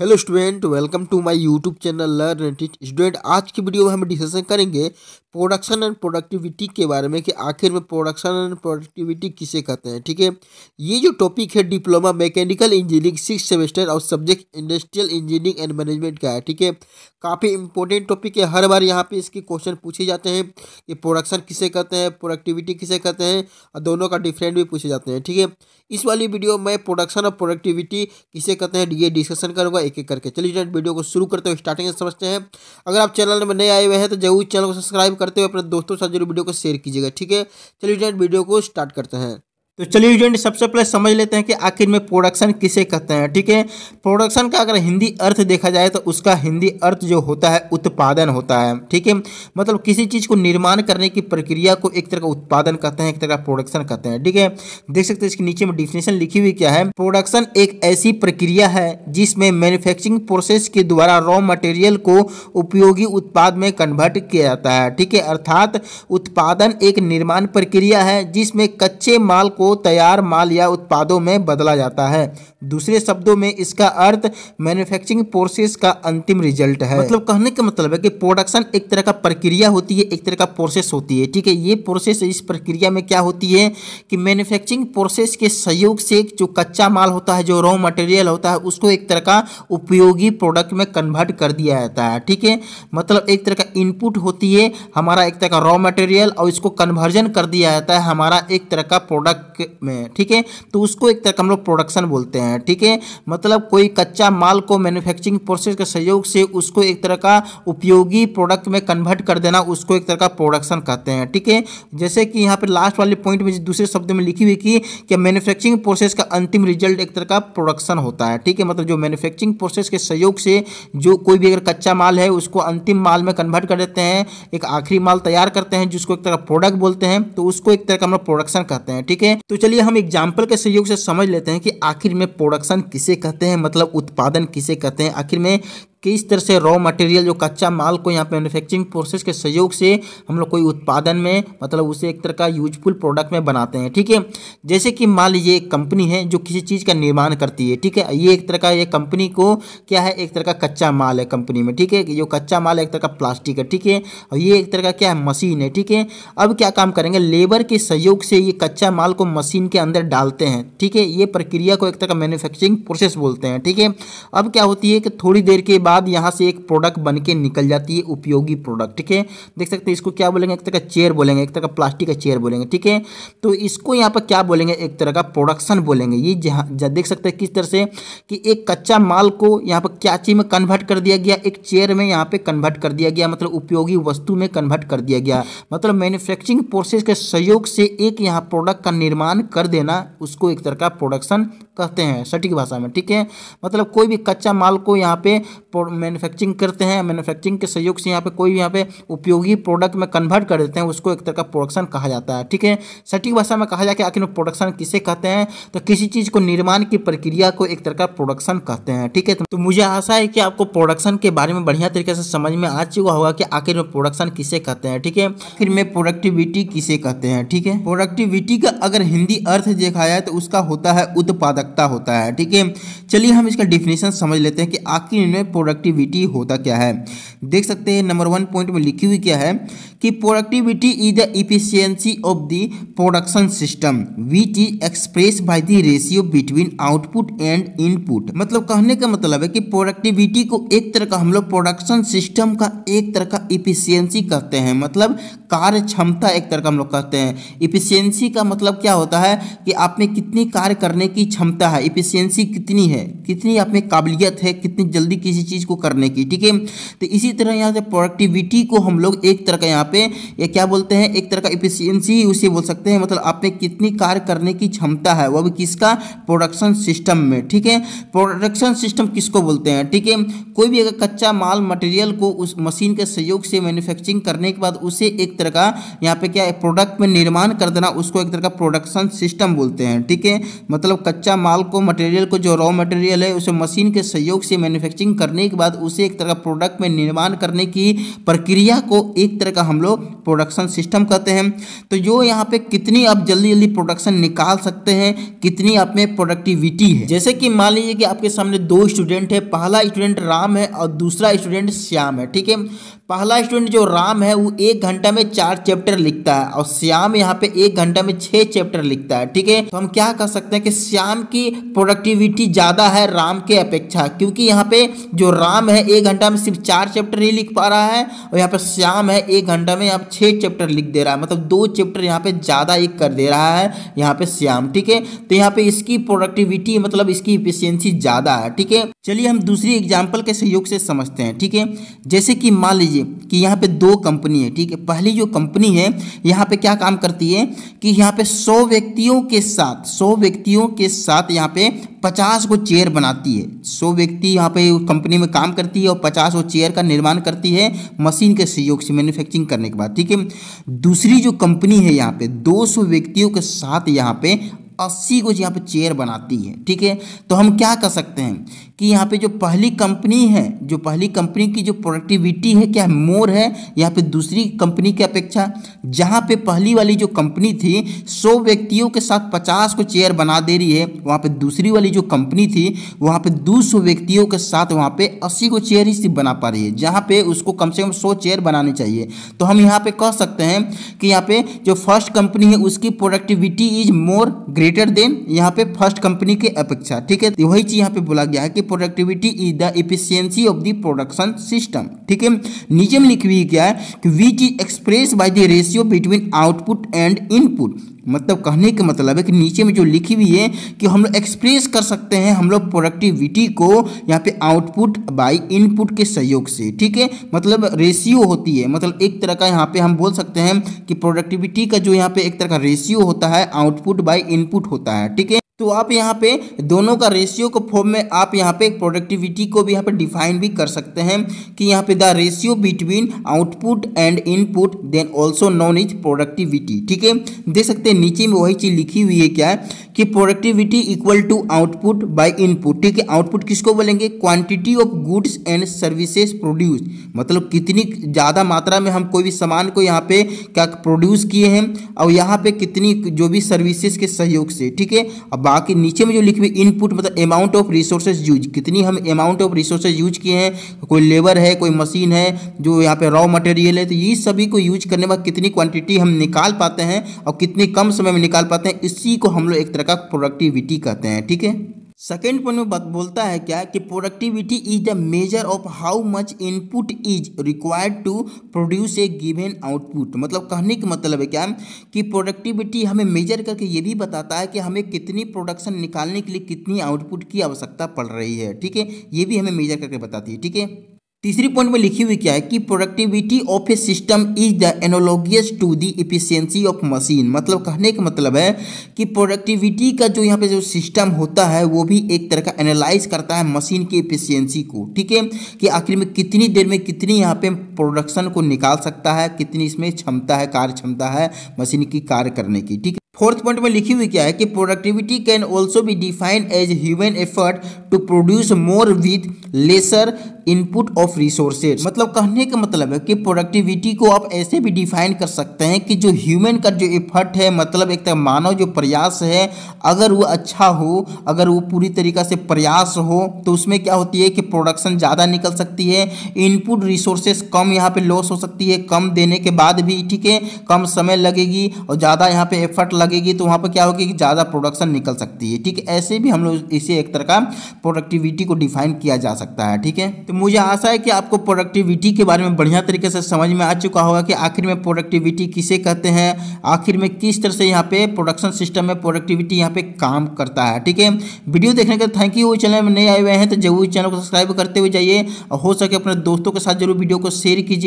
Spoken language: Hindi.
hello student welcome to my YouTube channel learn and teach student आज की वीडियो में हम डिस्कशन करेंगे प्रोडक्शन एंड प्रोडक्टिविटी के बारे में कि आखिर में प्रोडक्शन एंड प्रोडक्टिविटी किसे कहते हैं ठीक है ये जो टॉपिक है diploma mechanical engineering six semester और subject industrial engineering and management का है ठीक है काफ़ी इंपॉर्टेंट टॉपिक है हर बार यहाँ पर इसके क्वेश्चन पूछे जाते हैं कि प्रोडक्शन किसे कहते हैं प्रोडक्टिविटी किसे कहते हैं और दोनों का डिफरेंट भी पूछे जाते हैं ठीक है इस वाली वीडियो में प्रोडक्शन और प्रोडक्टिविटी किसे कहते हैं ये डिस्कशन करूँगा एक एक करके चलिए वीडियो को शुरू करते हुए स्टार्टिंग समझते हैं अगर आप चैनल में नए आए हुए हैं तो जरूर चैनल को सब्सक्राइब करते हुए अपने दोस्तों के साथ जरूर वीडियो को शेयर कीजिएगा ठीक है चलिए वीडियो को स्टार्ट करते हैं तो चलिए स्टूडेंट सबसे पहले समझ लेते हैं कि आखिर में प्रोडक्शन किसे कहते हैं ठीक है प्रोडक्शन का अगर हिंदी अर्थ देखा जाए तो उसका हिंदी अर्थ जो होता है उत्पादन होता है ठीक है मतलब किसी चीज़ को निर्माण करने की प्रक्रिया को एक तरह का उत्पादन कहते हैं एक तरह का प्रोडक्शन कहते हैं ठीक है देख सकते हैं इसके नीचे में डिफिनेशन लिखी हुई क्या है प्रोडक्शन एक ऐसी प्रक्रिया है जिसमें मैन्युफैक्चरिंग प्रोसेस के द्वारा रॉ मटेरियल को उपयोगी उत्पाद में कन्वर्ट किया जाता है ठीक है अर्थात उत्पादन एक निर्माण प्रक्रिया है जिसमें कच्चे माल को तैयार माल या उत्पादों में बदला जाता है दूसरे शब्दों में इसका अर्थ मैन्युफैक्चरिंग प्रोसेस का अंतिम रिजल्ट है मतलब कहने का मतलब है कि प्रोडक्शन एक तरह का प्रक्रिया होती है एक तरह का प्रोसेस होती है ठीक है ये प्रोसेस इस प्रक्रिया में क्या होती है कि मैन्युफैक्चरिंग प्रोसेस के सहयोग से जो कच्चा माल होता है जो रॉ मटेरियल होता है उसको एक तरह का उपयोगी प्रोडक्ट में कन्वर्ट कर दिया जाता है ठीक है मतलब एक तरह का इनपुट होती है हमारा एक तरह का रॉ मटेरियल और इसको कन्वर्जन कर दिया जाता है हमारा एक तरह का प्रोडक्ट के में ठीक है तो उसको एक तरह हम लोग प्रोडक्शन बोलते हैं ठीक है मतलब कोई कच्चा माल को मैन्युफैक्चरिंग प्रोसेस के सहयोग से उसको एक तरह का उपयोगी प्रोडक्ट में कन्वर्ट कर देना उसको एक तरह का प्रोडक्शन कहते हैं ठीक है जैसे कि यहाँ पर लास्ट वाले पॉइंट में दूसरे शब्द में लिखी हुई कि मैन्युफैक्चरिंग प्रोसेस का अंतिम रिजल्ट एक तरह का प्रोडक्शन होता है ठीक है मतलब जो मैन्युफैक्चरिंग प्रोसेस के सहयोग से जो कोई भी अगर कच्चा माल है उसको अंतिम माल में कन्वर्ट कर देते हैं एक आखिरी माल तैयार करते हैं जिसको एक तरह प्रोडक्ट बोलते हैं तो उसको एक तरह का हम लोग प्रोडक्शन कहते हैं ठीक है तो चलिए हम एग्जाम्पल के सहयोग से समझ लेते हैं कि आखिर में प्रोडक्शन किसे कहते हैं मतलब उत्पादन किसे कहते हैं आखिर में किस तरह से रॉ मटेरियल जो कच्चा माल को यहाँ पे मैन्युफैक्चरिंग प्रोसेस के सहयोग से हम लोग कोई उत्पादन में मतलब उसे एक तरह का यूजफुल प्रोडक्ट में बनाते हैं ठीक है जैसे कि मान लीजिए एक कंपनी है जो किसी चीज़ का निर्माण करती है ठीक है ये एक तरह का ये कंपनी को क्या है एक तरह का कच्चा माल है कंपनी में ठीक है जो कच्चा माल है एक तरह का प्लास्टिक है ठीक है और ये एक तरह का क्या है मशीन है ठीक है अब क्या काम करेंगे लेबर के सहयोग से ये कच्चा माल को मशीन के अंदर डालते हैं ठीक है ये प्रक्रिया को एक तरह का मैन्युफैक्चरिंग प्रोसेस बोलते हैं ठीक है अब क्या होती है कि थोड़ी देर के बाद बाद यहाँ से एक प्रोडक्ट बन के निकल जाती है उपयोगी प्रोडक्ट ठीक है देख सकते हैं इसको क्या बोलेंगे एक तरह का चेयर बोलेंगे एक तरह का प्लास्टिक का चेयर बोलेंगे ठीक है तो इसको यहाँ पर क्या बोलेंगे एक तरह का प्रोडक्शन बोलेंगे ये जहाँ देख सकते हैं किस तरह से कि एक कच्चा माल को यहाँ पर क्या चीज़ में कन्वर्ट कर दिया गया एक चेयर में यहाँ पर कन्वर्ट कर दिया गया मतलब उपयोगी वस्तु में कन्वर्ट कर दिया गया मतलब मैन्युफैक्चरिंग प्रोसेस के सहयोग से एक यहाँ प्रोडक्ट का निर्माण कर देना उसको एक तरह का प्रोडक्शन कहते हैं सटीक भाषा में ठीक है मतलब कोई भी कच्चा माल को यहाँ पे मैन्युफैक्चरिंग करते हैं मैन्युफैक्चरिंग के सहयोग से यहाँ पे कोई यहाँ पे उपयोगी प्रोडक्ट में कन्वर्ट कर देते हैं उसको एक तरह का प्रोडक्शन कहा जाता है ठीक है सटीक भाषा में कहा जाए कि आखिर प्रोडक्शन किसे कहते हैं तो किसी चीज़ को निर्माण की प्रक्रिया को एक तरह का प्रोडक्शन कहते हैं ठीक है तो, तो मुझे आशा है कि आपको प्रोडक्शन के बारे में बढ़िया तरीके से समझ में आ चुका होगा कि आखिर में प्रोडक्शन किसे कहते हैं ठीक है आखिर में प्रोडक्टिविटी किसे कहते हैं ठीक है प्रोडक्टिविटी का अगर हिंदी अर्थ देखा जाए तो उसका होता है उत्पादकता होता है ठीक है चलिए हम इसका डिफिनेशन समझ लेते हैं कि आखिर में प्रोडक्टिविटी होता क्या है देख सकते हैं नंबर वन पॉइंट में लिखी हुई क्या है कि productivity is the efficiency of the production system which is express by the ratio between output and input मतलब कहने का मतलब है कि प्रोडक्टिविटी को एक तरह का हम लोग प्रोडक्शन सिस्टम का एक तरह का इफिशियंसी कहते हैं मतलब कार्य क्षमता एक तरह का हम लोग कहते हैं इफिशियंसी का मतलब क्या होता है कि आप में कितनी कार्य करने की क्षमता है इफिशियंसी कितनी है कितनी आप में काबिलियत है कितनी जल्दी किसी चीज़ चीज़ को करने की ठीक है तो इसी तरह यहाँ से प्रोडक्टिविटी को हम लोग एक तरह का यहाँ पे या क्या बोलते हैं एक तरह का इफिशियंसी उसे बोल सकते हैं मतलब आप में कितनी कार्य करने की क्षमता है वह भी किसका प्रोडक्शन सिस्टम में ठीक है प्रोडक्शन सिस्टम किसको बोलते हैं ठीक है कोई भी अगर कच्चा माल मटेरियल को उस मशीन के सहयोग से मैन्युफैक्चरिंग करने के बाद उसे एक तरह का यहाँ पे क्या प्रोडक्ट में निर्माण कर देना उसको एक तरह का प्रोडक्शन सिस्टम बोलते हैं ठीक है मतलब कच्चा माल को मटेरियल को जो रॉ मटेरियल है उसे मशीन के सहयोग से मैन्युफैक्चरिंग करने करने के बाद उसे एक तरह का प्रोडक्ट में निर्माण करने की प्रक्रिया को एक तरह का हम लोग प्रोडक्शन सिस्टम कहते हैं तो जो यहाँ पे कितनी आप जल्दी जल्दी प्रोडक्शन निकाल सकते हैं कितनी आप में प्रोडक्टिविटी है जैसे कि मान लीजिए कि आपके सामने दो स्टूडेंट है पहला स्टूडेंट राम है और दूसरा स्टूडेंट श्याम है ठीक है पहला स्टूडेंट जो राम है वो एक घंटा में चार चैप्टर लिखता है और श्याम यहाँ पे एक घंटा में छह चैप्टर लिखता है ठीक है तो हम क्या कह सकते हैं कि श्याम की प्रोडक्टिविटी ज़्यादा है राम के अपेक्षा क्योंकि यहाँ पे जो राम है एक घंटा में सिर्फ चार चैप्टर ही लिख पा रहा है और यहाँ पर श्याम है एक घंटा में यहाँ छः चैप्टर लिख दे रहा है मतलब दो चैप्टर यहाँ पे ज़्यादा एक कर दे रहा है यहाँ पे श्याम ठीक है तो यहाँ पे इसकी प्रोडक्टिविटी मतलब इसकी इफिशियंसी ज़्यादा है ठीक है चलिए हम दूसरी एग्जाम्पल के सहयोग से समझते हैं ठीक है जैसे कि मान लीजिए कि यहाँ पर दो कंपनी है ठीक है पहली जो कंपनी है यहाँ पर क्या काम करती है कि यहाँ पर सौ व्यक्तियों के साथ सौ व्यक्तियों के साथ यहाँ पर पचास को चेयर बनाती है सौ व्यक्ति यहाँ पे कंपनी में काम करती है और पचास वो चेयर का निर्माण करती है मशीन के सहयोग से मैन्युफैक्चरिंग करने के बाद ठीक है दूसरी जो कंपनी है यहाँ पे दो सौ व्यक्तियों के साथ यहाँ पे अस्सी को यहाँ पे चेयर बनाती है ठीक है तो हम क्या कर सकते हैं कि यहाँ पे जो पहली कंपनी है जो पहली कंपनी की जो प्रोडक्टिविटी है क्या मोर है यहाँ पे दूसरी कंपनी की अपेक्षा जहाँ पे पहली वाली जो कंपनी थी सौ व्यक्तियों के साथ पचास को चेयर बना दे रही है वहाँ पे दूसरी वाली जो कंपनी थी वहाँ पे दो व्यक्तियों के साथ वहाँ पे अस्सी को चेयर ही सिर्फ बना पा रही है जहाँ पे उसको कम से कम सौ चेयर बनाने चाहिए तो हम यहाँ पे कह सकते हैं कि यहाँ पे जो फर्स्ट कंपनी है उसकी productivity is more greater than यहाँ पे फर्स्ट कंपनी की अपेक्षा ठीक है तो वही चीज़ यहाँ पे बोला गया है कि productivity is the efficiency of the production system ठीक है नीचे में लिखी हुई क्या है कि which is express by the ratio between output and input मतलब कहने का मतलब है कि नीचे में जो लिखी हुई है कि हम लोग एक्सप्रेस कर सकते हैं हम लोग प्रोडक्टिविटी को यहाँ पे आउटपुट बाय इनपुट के सहयोग से ठीक है मतलब रेशियो होती है मतलब एक तरह का यहाँ पे हम बोल सकते हैं कि प्रोडक्टिविटी का जो यहाँ पे एक तरह का रेशियो होता है आउटपुट बाय इनपुट होता है ठीक है तो आप यहाँ पे दोनों का रेशियो को फॉर्म में आप यहाँ पे प्रोडक्टिविटी को भी यहाँ पे डिफाइन भी कर सकते हैं कि यहाँ पे the ratio between output and input then also known is productivity ठीक है देख सकते हैं नीचे में वही चीज़ लिखी हुई है क्या है कि productivity equal to output by input ठीक है आउटपुट किसको बोलेंगे quantity of goods and services produce मतलब कितनी ज़्यादा मात्रा में हम कोई भी सामान को यहाँ पे क्या प्रोड्यूस किए हैं और यहाँ पे कितनी जो भी सर्विसेज के सहयोग से ठीक है अब बाकी नीचे में जो लिखी हुई इनपुट मतलब अमाउंट ऑफ रिसोर्सेज यूज कितनी हम अमाउंट ऑफ रिसोर्सेज यूज किए हैं कोई लेबर है कोई मशीन है जो यहाँ पे रॉ मटेरियल है तो ये सभी को यूज करने में कितनी क्वांटिटी हम निकाल पाते हैं और कितने कम समय में निकाल पाते हैं इसी को हम लोग एक तरह का प्रोडक्टिविटी कहते हैं ठीक है सेकेंड पॉइंट में बात बोलता है क्या कि productivity is the measure of how much input is required to produce a given output मतलब कहने का मतलब है क्या कि प्रोडक्टिविटी हमें मेजर करके ये भी बताता है कि हमें कितनी प्रोडक्शन निकालने के लिए कितनी आउटपुट की आवश्यकता पड़ रही है ठीक है ये भी हमें मेजर करके बताती है ठीक है तीसरी पॉइंट में लिखी हुई क्या है कि productivity of a system is the analogous to the efficiency of machine मतलब कहने का मतलब है कि प्रोडक्टिविटी का जो यहाँ पे जो सिस्टम होता है वो भी एक तरह का एनालाइज करता है मशीन की इफिशियंसी को ठीक है कि आखिर में कितनी देर में कितनी यहाँ पे प्रोडक्शन को निकाल सकता है कितनी इसमें क्षमता है कार्य क्षमता है मशीन की कार्य करने की ठीक है फोर्थ पॉइंट में लिखी हुई क्या है कि productivity can also be defined as human effort to produce more with lesser input of resources मतलब कहने का मतलब है कि प्रोडक्टिविटी को आप ऐसे भी डिफाइन कर सकते हैं कि जो ह्यूमन का जो एफर्ट है मतलब एक तरह तो मानव जो प्रयास है अगर वो अच्छा हो अगर वो पूरी तरीका से प्रयास हो तो उसमें क्या होती है कि प्रोडक्शन ज़्यादा निकल सकती है इनपुट रिसोर्सेज कम यहाँ पर लॉस हो सकती है कम देने के बाद भी ठीक है कम समय लगेगी और ज़्यादा यहाँ पर एफर्ट लग लगेगी तो वहाँ पर क्या होगी कि ज़्यादा प्रोडक्शन निकल सकती है ठीक है ऐसे भी हम लोग इसे एक तरह का प्रोडक्टिविटी को डिफाइन किया जा सकता है ठीक है तो मुझे आशा है कि आपको प्रोडक्टिविटी के बारे में बढ़िया तरीके से समझ में आ चुका होगा कि आखिर में प्रोडक्टिविटी किसे कहते हैं आखिर में किस तरह से यहाँ पर प्रोडक्शन सिस्टम में प्रोडक्टिविटी यहाँ पर काम करता है ठीक है वीडियो देखने के थैंक यू चैनल में नए आए हुए हैं तो जरूर चैनल को सब्सक्राइब करते हुए जाइए और हो सके अपने दोस्तों के साथ जरूर वीडियो को शेयर कीजिए